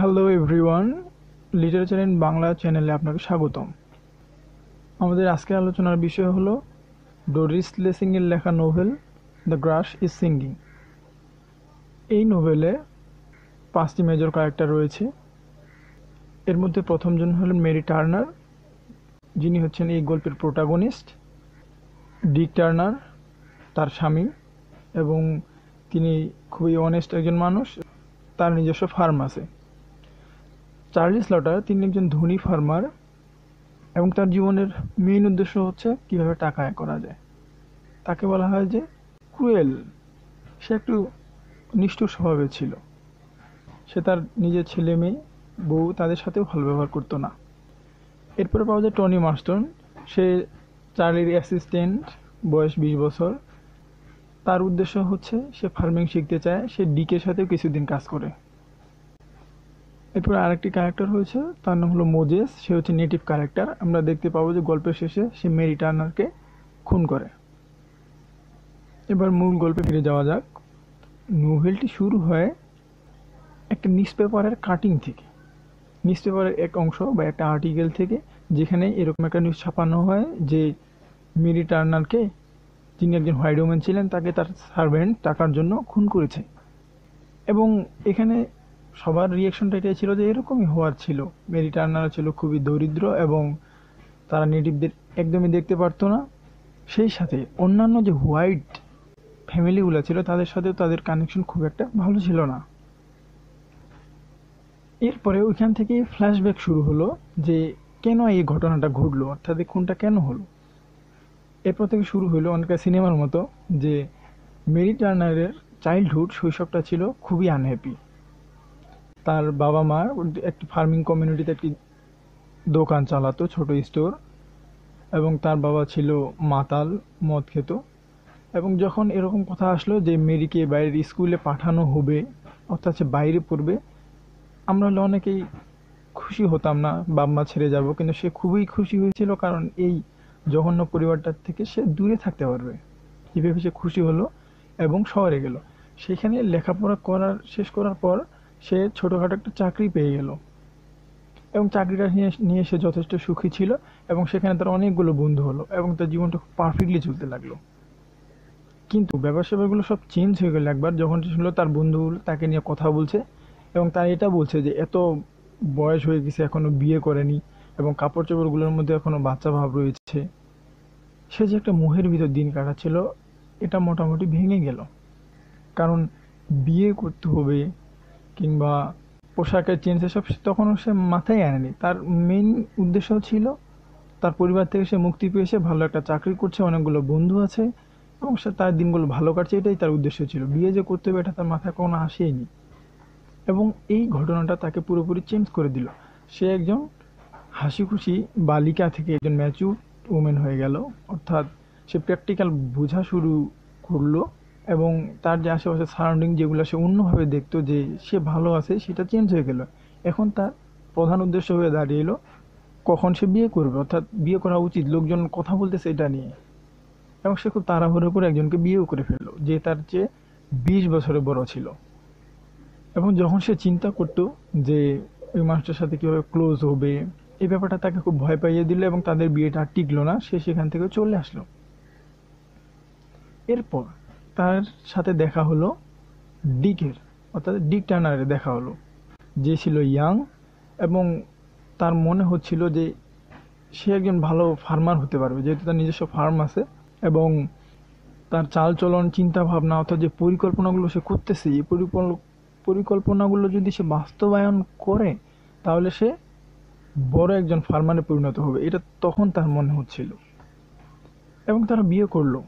hello everyone literature in Bangla চ্যানেলে আপনাকে স্বাগতম আমাদের আজকের আলোচনার বিষয় হলো ডোরিস লেসিংয়ের লেখা novel the grass is singing এই নোভেলে পাঁচটি মেজর ক্যারেক্টার রয়েছে এর মধ্যে প্রথমজন হলেন মেরি টার্নার যিনি হচ্ছেন এই গল্পের প্রোটাগনিস্ট ডিক টার্নার তার স্বামী এবং তিনি খুবই অনেস্ট একজন মানুষ তার নিজস্ব ফার্ম আছে চার্লি স্লটার তিনি একজন ধনী ফার্মার এবং তার জীবনের মেইন উদ্দেশ্য হচ্ছে কিভাবে টাকা আয় করা যায় তাকে বলা হয় যে ক্রুয়েল সে একটু নিষ্ঠুর স্বভাবে ছিল সে তার নিজের ছেলে মেয়ে বউ তাদের সাথেও ভালো ব্যবহার করতো না এরপরে পাওয়া যায় টনি মাস্টন সে চার্লির অ্যাসিস্ট্যান্ট বয়স বিশ বছর তার উদ্দেশ্য হচ্ছে সে ফার্মিং শিখতে চায় সে ডিকের সাথেও কিছুদিন কাজ করে এরপর আরেকটি ক্যারেক্টার হয়েছে তার নাম হলো মোজেস সে হচ্ছে নেটিভ ক্যারেক্টার আমরা দেখতে পাবো যে গল্পের শেষে সে মেরি টার্নারকে খুন করে এবার মূল গল্পে ফিরে যাওয়া যাক নোভেলটি শুরু হয় একটা নিউজ পেপারের কাটিং থেকে নিউজ পেপারের এক অংশ বা একটা আর্টিকেল থেকে যেখানে এরকম একটা নিউজ ছাপানো হয় যে মেরি টার্নারকে যিনি একজন হোয়াইট ওম্যান ছিলেন তাকে তার সার্ভেন্ট টাকার জন্য খুন করেছে এবং এখানে সবার রিয়েকশনটা এটাই ছিল যে এরকমই হওয়ার ছিল মেরি টার্নার ছিল খুবই দরিদ্র এবং তারা নেটিভদের একদমই দেখতে পারতো না সেই সাথে অন্যান্য যে হোয়াইট ফ্যামিলিগুলো ছিল তাদের সাথেও তাদের কানেকশন খুব একটা ভালো ছিল না এরপরে ওইখান থেকে ফ্ল্যাশব্যাক শুরু হলো যে কেন এই ঘটনাটা ঘটলো অর্থাৎ খুনটা কেন হলো এরপর থেকে শুরু হলো অনেকটা সিনেমার মতো যে মেরি টার্নারের চাইল্ডহুড শৈশবটা ছিল খুবই আনহ্যাপি তার বাবা মা একটি ফার্মিং কমিউনিটিতে একটি দোকান চালাতো ছোট স্টোর এবং তার বাবা ছিল মাতাল মদ খেত এবং যখন এরকম কথা আসলো যে মেরিকে বাইরের স্কুলে পাঠানো হবে অর্থাৎ সে বাইরে পড়বে আমরা হলে অনেকেই খুশি হতাম না বাবা ছেড়ে যাব কিন্তু সে খুবই খুশি হয়েছিল কারণ এই জঘন্য পরিবারটার থেকে সে দূরে থাকতে পারবে এভাবে সে খুশি হলো এবং শহরে গেল সেখানে লেখাপড়া করার শেষ করার পর সে ছোটোখাটো একটা চাকরি পেয়ে গেল এবং চাকরিটা নিয়ে নিয়ে সে যথেষ্ট সুখী ছিল এবং সেখানে তার অনেকগুলো বন্ধু হলো এবং তার জীবনটা খুব পারফেক্টলি চলতে লাগলো কিন্তু ব্যবসা ব্যাপারগুলো সব চেঞ্জ হয়ে গেল একবার যখন শুনলো তার বন্ধুগুলো তাকে নিয়ে কথা বলছে এবং তার এটা বলছে যে এত বয়স হয়ে গেছে এখনও বিয়ে করেনি এবং কাপড় চোপড়গুলোর মধ্যে এখনও বাচ্চা ভাব রয়েছে সে যে একটা মোহের ভিতর দিন কাটাচ্ছিল এটা মোটামুটি ভেঙে গেল কারণ বিয়ে করতে হবে কিংবা পোশাকের চেঞ্জ এসব তখনও সে মাথায় আনেনি তার মেন উদ্দেশ্য ছিল তার পরিবার থেকে সে মুক্তি পেয়েছে ভালো একটা চাকরি করছে অনেকগুলো বন্ধু আছে এবং সে তার দিনগুলো ভালো কাটছে এটাই তার উদ্দেশ্য ছিল বিয়ে যে করতে হবে এটা তার মাথায় কখনো আসেনি এবং এই ঘটনাটা তাকে পুরোপুরি চেঞ্জ করে দিল সে একজন হাসি খুশি বালিকা থেকে একজন ম্যাচুর ওমেন হয়ে গেল অর্থাৎ সে প্র্যাকটিক্যাল বোঝা শুরু করলো এবং তার যে আশেপাশে সারাউন্ডিং যেগুলো সে অন্যভাবে দেখতো যে সে ভালো আছে সেটা চেঞ্জ হয়ে গেল এখন তার প্রধান উদ্দেশ্য হয়ে দাঁড়িয়ে এলো কখন সে বিয়ে করবে অর্থাৎ বিয়ে করা উচিত লোকজন কথা বলতেছে এটা নিয়ে এবং সে খুব তাড়াহুড়ো করে একজনকে বিয়েও করে ফেললো যে তার চেয়ে বিশ বছরে বড় ছিল এবং যখন সে চিন্তা করত যে ওই মানুষটার সাথে কীভাবে ক্লোজ হবে এই ব্যাপারটা তাকে খুব ভয় পাইয়ে দিল এবং তাদের বিয়েটা আর টিকলো না সে সেখান থেকে চলে আসলো এরপর তার সাথে দেখা হলো ডিকের অর্থাৎ ডিক টার্নারের দেখা হলো যে ছিল ইয়াং এবং তার মনে হচ্ছিল যে সে একজন ভালো ফার্মার হতে পারবে যেহেতু তার নিজস্ব ফার্ম আছে এবং তার চালচলন চিন্তাভাবনা অর্থাৎ যে পরিকল্পনাগুলো সে করতেছে এই পরিকল্পনাগুলো যদি সে বাস্তবায়ন করে তাহলে সে বড় একজন ফার্মারে পরিণত হবে এটা তখন তার মনে হচ্ছিল এবং তারা বিয়ে করলো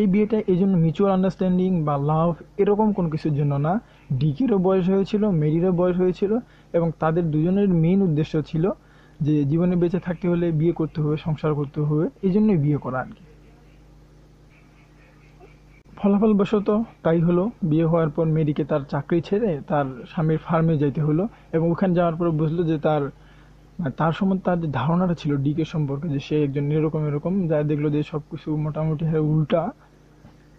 এই বিয়েটা এই জন্য মিউচুয়াল আন্ডারস্ট্যান্ডিং বা লাভ এরকম কোনো কিছুর জন্য না ডিকিরও বয়স হয়েছিল মেরিরও বয়স হয়েছিল এবং তাদের দুজনের মেইন উদ্দেশ্য ছিল যে জীবনে বেঁচে থাকতে হলে বিয়ে করতে হবে সংসার করতে হবে এই জন্যই বিয়ে করা আর কি ফলাফলবশত তাই হলো বিয়ে হওয়ার পর মেরিকে তার চাকরি ছেড়ে তার স্বামীর ফার্মে যেতে হলো এবং ওখানে যাওয়ার পর বুঝলো যে তার মানে তার সম্বন্ধে তার যে ধারণাটা ছিল ডিকে সম্পর্কে যে সে একজন এরকম এরকম যা দেখলো যে সব কিছু মোটামুটি উল্টা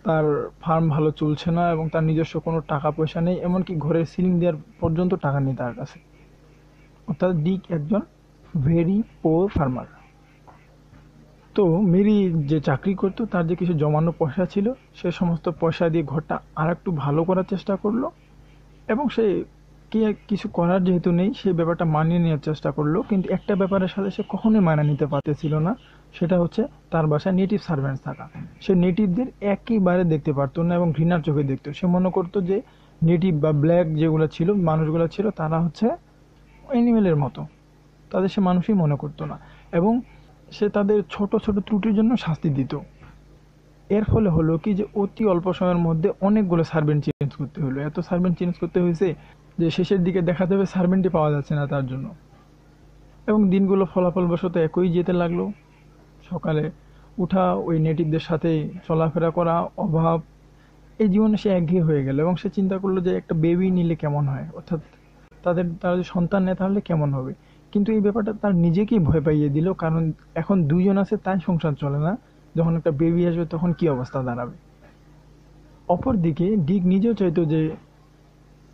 তার ফার্ম ভালো চলছে না এবং তার নিজস্ব কোনো টাকা পয়সা নেই এমনকি ঘরের সিলিং দেওয়ার পর্যন্ত টাকা নেই তার কাছে অর্থাৎ ডিক একজন ভেরি পোর ফার্মার তো মেরি যে চাকরি করতো তার যে কিছু জমানো পয়সা ছিল সে সমস্ত পয়সা দিয়ে ঘরটা আর একটু ভালো করার চেষ্টা করলো এবং সে কি কিছু করার যেহেতু নেই সে ব্যাপারটা মানিয়ে নেওয়ার চেষ্টা করলো কিন্তু একটা ব্যাপারের সাথে সে কখনোই মানা নিতে পারতেছিল না সেটা হচ্ছে তার বাসায় নেটিভ সার্ভেন্টস থাকা সে নেটিভদের একইবারে দেখতে পারতো না এবং ঘৃণার চোখে দেখতো সে মনে করতো যে নেটিভ বা ব্ল্যাক যেগুলো ছিল মানুষগুলো ছিল তারা হচ্ছে অ্যানিমেলের মতো তাদের সে মানুষই মনে করতো না এবং সে তাদের ছোট ছোট ত্রুটির জন্য শাস্তি দিত এর ফলে হলো কি যে অতি অল্প সময়ের মধ্যে অনেকগুলো সার্ভেন্ট চেঞ্জ করতে হলো এত সার্ভেন্ট চেঞ্জ করতে হয়েছে যে শেষের দিকে দেখা যাবে সার্ভেন্টই পাওয়া যাচ্ছে না তার জন্য এবং দিনগুলো ফলাফলবশত একই যেতে লাগলো সকালে উঠা ওই নেটিভদের সাথে চলাফেরা করা অভাব এই জীবনে সে একঘেয়ে হয়ে গেল এবং সে চিন্তা করলো যে একটা বেবি নিলে কেমন হয় অর্থাৎ তাদের তারা যদি সন্তান নেয় তাহলে কেমন হবে কিন্তু এই ব্যাপারটা তার নিজেকেই ভয় পাইয়ে দিল কারণ এখন দুইজন আছে তাই সংসার চলে না যখন একটা বেবি আসবে তখন কি অবস্থা দাঁড়াবে অপরদিকে ডিক নিজেও চাইতো যে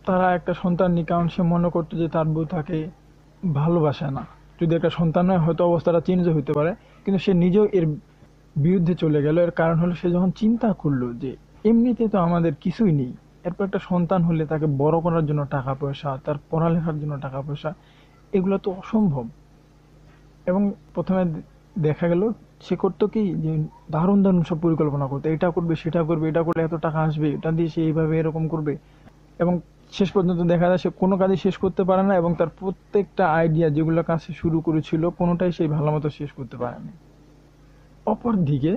তারা একটা সন্তান নি কারণ সে মনে করতো যে তার বউ তাকে ভালোবাসে না যদি একটা সন্তান হয় হয়তো অবস্থাটা চেঞ্জও হইতে পারে কিন্তু সে নিজেও এর বিরুদ্ধে চলে গেল এর কারণ হলো সে যখন চিন্তা করলো যে এমনিতে তো আমাদের কিছুই নেই এরপর একটা সন্তান হলে তাকে বড় করার জন্য টাকা পয়সা তার পড়ালেখার জন্য টাকা পয়সা এগুলো তো অসম্ভব এবং প্রথমে দেখা গেল সে করতো কি যে দারুণ দারুণ সব পরিকল্পনা করতো এটা করবে সেটা করবে এটা করলে এত টাকা আসবে এটা দিয়ে সে এইভাবে এরকম করবে এবং শেষ পর্যন্ত দেখা যায় সে কোনো কাজই শেষ করতে পারে না এবং তার প্রত্যেকটা আইডিয়া যেগুলো কাজ সে শুরু করেছিল কোনোটাই সে ভালো মতো শেষ করতে পারেনি অপরদিকে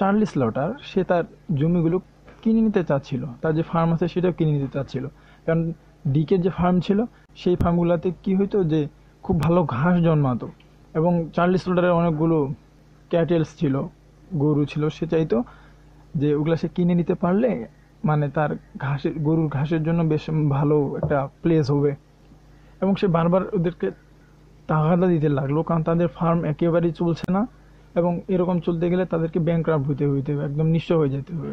চার্লিস লটার সে তার জমিগুলো কিনে নিতে চাচ্ছিল তার যে ফার্ম আছে সেটাও কিনে নিতে চাচ্ছিল কারণ ডিকের যে ফার্ম ছিল সেই ফার্মগুলোতে কি হইতো যে খুব ভালো ঘাস জন্মাতো এবং চার্লিস লটারের অনেকগুলো ক্যাটেলস ছিল গরু ছিল সে চাইতো যে ওগুলা সে কিনে নিতে পারলে মানে তার ঘাসের গরুর ঘাসের জন্য বেশ ভালো একটা প্লেস হবে এবং সে বারবার ওদেরকে তাগাদা দিতে লাগলো কারণ তাদের ফার্ম একেবারেই চলছে না এবং এরকম চলতে গেলে তাদেরকে ব্যাংক হইতে হইতে হবে একদম নিঃস্ব হয়ে যেতে হবে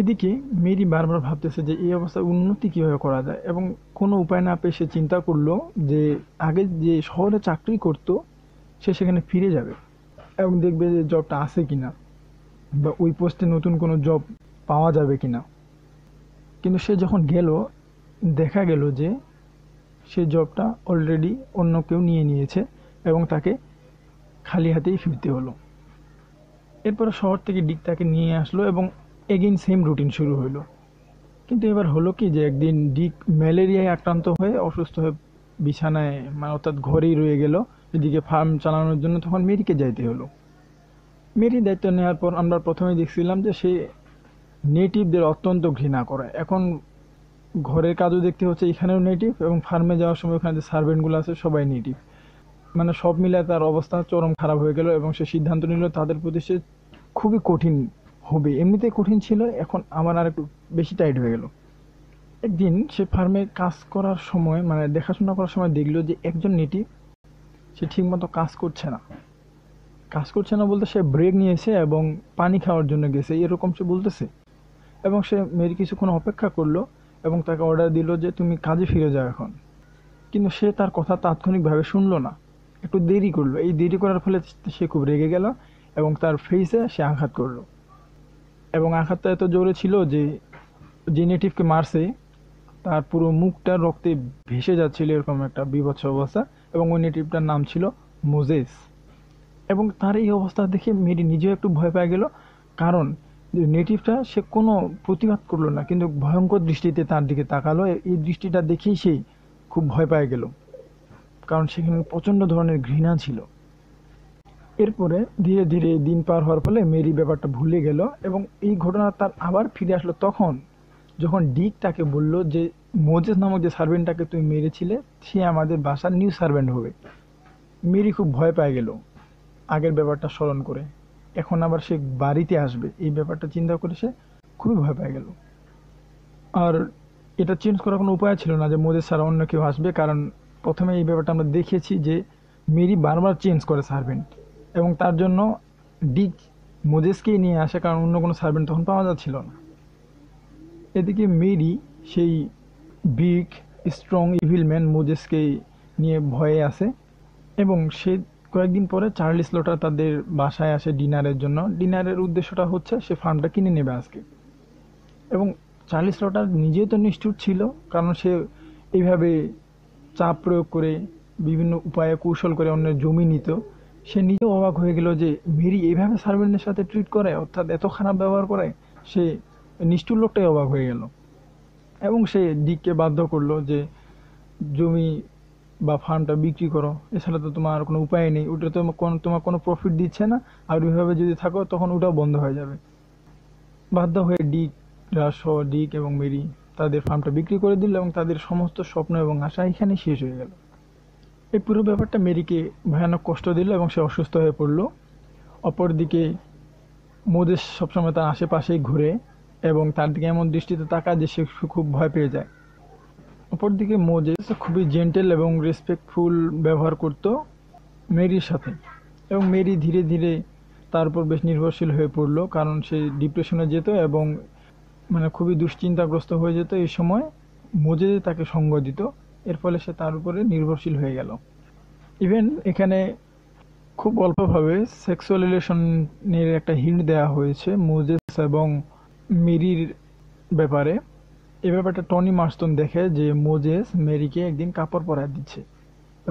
এদিকে মেরি বারবার ভাবতেছে যে এই অবস্থায় উন্নতি কীভাবে করা যায় এবং কোনো উপায় না পেয়ে সে চিন্তা করলো যে আগে যে শহরে চাকরি করতো সে সেখানে ফিরে যাবে এবং দেখবে যে জবটা আছে কি না বা ওই পোস্টে নতুন কোনো জব পাওয়া যাবে কি না কিন্তু সে যখন গেল দেখা গেল যে সে জবটা অলরেডি অন্য কেউ নিয়ে নিয়েছে এবং তাকে খালি হাতেই ফিরতে হলো এরপরে শহর থেকে ডিক তাকে নিয়ে আসলো এবং এগেইন সেম রুটিন শুরু হলো কিন্তু এবার হলো কি যে একদিন ডিক ম্যালেরিয়ায় আক্রান্ত হয়ে অসুস্থ হয়ে বিছানায় মানে অর্থাৎ ঘরেই রয়ে গেল এদিকে ফার্ম চালানোর জন্য তখন মেরিকে যাইতে হলো মেরি দায়িত্ব নেওয়ার পর আমরা প্রথমে দেখছিলাম যে সে নেটিভদের অত্যন্ত ঘৃণা করে এখন ঘরের কাজও দেখতে হচ্ছে এখানেও নেটিভ এবং ফার্মে যাওয়ার সময় ওখানে যে সার্ভেন্টগুলো আছে সবাই নেটিভ মানে সব মিলে তার অবস্থা চরম খারাপ হয়ে গেল এবং সে সিদ্ধান্ত নিল তাদের প্রতি সে খুবই কঠিন হবে এমনিতে কঠিন ছিল এখন আমার আর একটু বেশি টাইট হয়ে গেল একদিন সে ফার্মে কাজ করার সময় মানে দেখাশোনা করার সময় দেখলো যে একজন নেটিভ সে ঠিকমতো কাজ করছে না কাজ করছে না বলতে সে ব্রেক নিয়েছে এবং পানি খাওয়ার জন্য গেছে এরকম সে বলতেছে এবং সে মেরি কিছুক্ষণ অপেক্ষা করলো এবং তাকে অর্ডার দিল যে তুমি কাজে ফিরে যাও এখন কিন্তু সে তার কথা তাৎক্ষণিকভাবে শুনলো না একটু দেরি করলো এই দেরি করার ফলে সে খুব রেগে গেল এবং তার ফেসে সে আঘাত করলো এবং আঘাতটা এত জোরে ছিল যে যে নেটিভকে মারছে তার পুরো মুখটা রক্তে ভেসে যাচ্ছিল এরকম একটা বিভৎস অবস্থা এবং ওই নেটিভটার নাম ছিল মোজেস এবং তার এই অবস্থা দেখে মেরি নিজেও একটু ভয় পেয়ে গেল কারণ নেটিভটা সে কোনো প্রতিবাদ করলো না কিন্তু ভয়ঙ্কর দৃষ্টিতে তার দিকে তাকালো এই দৃষ্টিটা দেখেই সে খুব ভয় পায় গেল কারণ সেখানে প্রচণ্ড ধরনের ঘৃণা ছিল এরপরে ধীরে ধীরে দিন পার হওয়ার ফলে মেরি ব্যাপারটা ভুলে গেল এবং এই ঘটনা তার আবার ফিরে আসলো তখন যখন ডিক তাকে বলল যে মোজেস নামক যে সার্ভেন্টটাকে তুমি মেরেছিলে সে আমাদের বাসার নিউ সার্ভেন্ট হবে মেরি খুব ভয় পায় গেল আগের ব্যাপারটা স্মরণ করে এখন আবার সে বাড়িতে আসবে এই ব্যাপারটা চিন্তা করে সে খুবই ভয় পেয়ে গেল আর এটা চেঞ্জ করার কোনো উপায় ছিল না যে মোদের ছাড়া অন্য কেউ আসবে কারণ প্রথমে এই ব্যাপারটা আমরা দেখেছি যে মেরি বারবার চেঞ্জ করে সার্ভেন্ট এবং তার জন্য ডিক মোজেসকেই নিয়ে আসে কারণ অন্য কোনো সার্ভেন্ট তখন পাওয়া যাচ্ছিল না এদিকে মেরি সেই বিগ স্ট্রং ইভিল ম্যান মোজেসকেই নিয়ে ভয়ে আসে এবং সে কয়েকদিন পরে চার্লি স্লোটার তাদের বাসায় আসে ডিনারের জন্য ডিনারের উদ্দেশ্যটা হচ্ছে সে ফার্মটা কিনে নেবে আজকে এবং চার্লি স্লোটার নিজেই তো নিষ্ঠুর ছিল কারণ সে এইভাবে চাপ প্রয়োগ করে বিভিন্ন উপায়ে কৌশল করে অন্য জমি নিত সে নিজেও অবাক হয়ে গেল যে মেরি এইভাবে সার্ভেন্টের সাথে ট্রিট করে অর্থাৎ এত খারাপ ব্যবহার করে সে নিষ্ঠুর লোকটাই অবাক হয়ে গেল এবং সে ডিককে বাধ্য করলো যে জমি বা ফার্মটা বিক্রি করো এছাড়া তো তোমার কোনো উপায় নেই ওটা তো তোমার কোনো প্রফিট দিচ্ছে না আর ওইভাবে যদি থাকো তখন ওটাও বন্ধ হয়ে যাবে বাধ্য হয়ে ডিক রাস ডিক এবং মেরি তাদের ফার্মটা বিক্রি করে দিল এবং তাদের সমস্ত স্বপ্ন এবং আশা এখানে শেষ হয়ে গেল এই পুরো ব্যাপারটা মেরিকে ভয়ানক কষ্ট দিল এবং সে অসুস্থ হয়ে পড়ল অপরদিকে মোদেশ সবসময় তার আশেপাশেই ঘুরে এবং তার দিকে এমন দৃষ্টিতে তাকায় যে সে খুব ভয় পেয়ে যায় অপরদিকে মোজেস খুবই জেন্টেল এবং রেসপেক্টফুল ব্যবহার করত মেরির সাথে এবং মেরি ধীরে ধীরে তার উপর বেশ নির্ভরশীল হয়ে পড়লো কারণ সে ডিপ্রেশনে যেত এবং মানে খুবই দুশ্চিন্তাগ্রস্ত হয়ে যেত এই সময় মোজে তাকে সঙ্গ দিত এর ফলে সে তার উপরে নির্ভরশীল হয়ে গেল ইভেন এখানে খুব অল্পভাবে সেক্সুয়াল রিলেশনের একটা হিন্ট দেওয়া হয়েছে মোজেস এবং মেরির ব্যাপারে এই ব্যাপারটা টনি মার্স্টন দেখে যে মোজেস মেরিকে একদিন কাপড় পরায় দিচ্ছে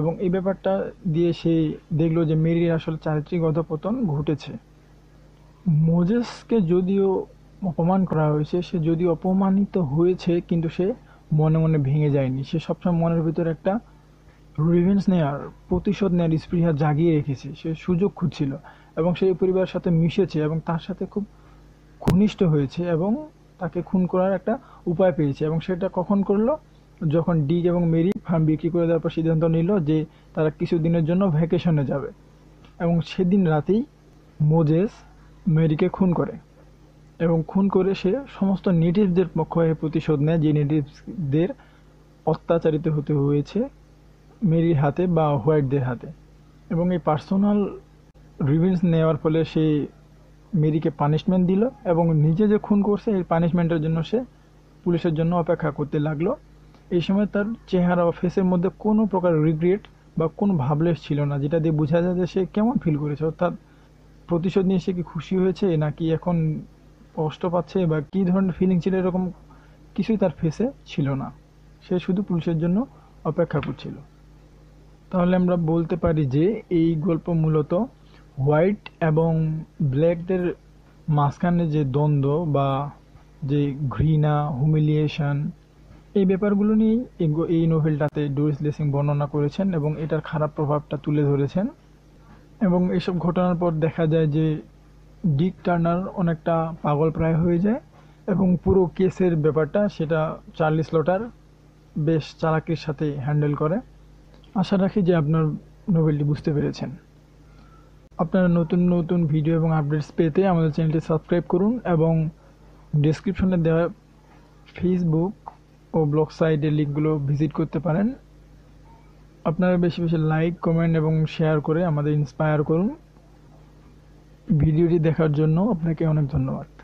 এবং এই ব্যাপারটা দিয়ে সে দেখলো যে মেরির আসলে চারিত্রিক অধপতন ঘটেছে মোজেসকে যদিও অপমান করা হয়েছে সে যদি অপমানিত হয়েছে কিন্তু সে মনে মনে ভেঙে যায়নি সে সবসময় মনের ভিতরে একটা রিভেন্স নেয়ার প্রতিশোধ নেয়ার স্পৃহা জাগিয়ে রেখেছে সে সুযোগ খুঁজছিল এবং সেই পরিবারের সাথে মিশেছে এবং তার সাথে খুব ঘনিষ্ঠ হয়েছে এবং তাকে খুন করার একটা উপায় পেয়েছে এবং সেটা কখন করলো যখন ডিগ এবং মেরি ফার্ম বিক্রি করে দেওয়ার পর সিদ্ধান্ত নিল যে তারা কিছুদিনের জন্য ভ্যাকেশনে যাবে এবং সেদিন রাতেই মোজেস মেরিকে খুন করে এবং খুন করে সে সমস্ত নেটিভদের পক্ষ হয়ে প্রতিশোধ নেয় যে নেটিভদের অত্যাচারিত হতে হয়েছে মেরির হাতে বা হোয়াইটদের হাতে এবং এই পার্সোনাল রিভেন্স নেওয়ার ফলে সে মেরিকে পানিশমেন্ট দিল এবং নিজে যে খুন করছে এই পানিশমেন্টের জন্য সে পুলিশের জন্য অপেক্ষা করতে লাগলো এই সময় তার চেহারা ফেসের মধ্যে কোনো প্রকার রিগ্রেট বা কোনো ভাবলেস ছিল না যেটা দিয়ে বোঝা যায় যে সে কেমন ফিল করেছে অর্থাৎ প্রতিশোধ নিয়ে সে কি খুশি হয়েছে নাকি এখন কষ্ট পাচ্ছে বা কী ধরনের ফিলিং ছিল এরকম কিছুই তার ফেসে ছিল না সে শুধু পুলিশের জন্য অপেক্ষা করছিল তাহলে আমরা বলতে পারি যে এই গল্প মূলত হোয়াইট এবং ব্ল্যাকদের মাঝখানে যে দ্বন্দ্ব বা যে ঘৃণা হুমিলিয়েশন এই ব্যাপারগুলো নিয়েই এই নোভেলটাতে ডোরিস লেসিং বর্ণনা করেছেন এবং এটার খারাপ প্রভাবটা তুলে ধরেছেন এবং এসব ঘটনার পর দেখা যায় যে ডিক টার্নার অনেকটা পাগল প্রায় হয়ে যায় এবং পুরো কেসের ব্যাপারটা সেটা চার্লি লটার বেশ চালাকির সাথে হ্যান্ডেল করে আশা রাখি যে আপনার নোভেলটি বুঝতে পেরেছেন আপনারা নতুন নতুন ভিডিও এবং আপডেটস পেতে আমাদের চ্যানেলটি সাবস্ক্রাইব করুন এবং ডিসক্রিপশনে দেওয়া ফেসবুক ও ব্লগ সাইটের লিঙ্কগুলো ভিজিট করতে পারেন আপনারা বেশি বেশি লাইক কমেন্ট এবং শেয়ার করে আমাদের ইন্সপায়ার করুন ভিডিওটি দেখার জন্য আপনাকে অনেক ধন্যবাদ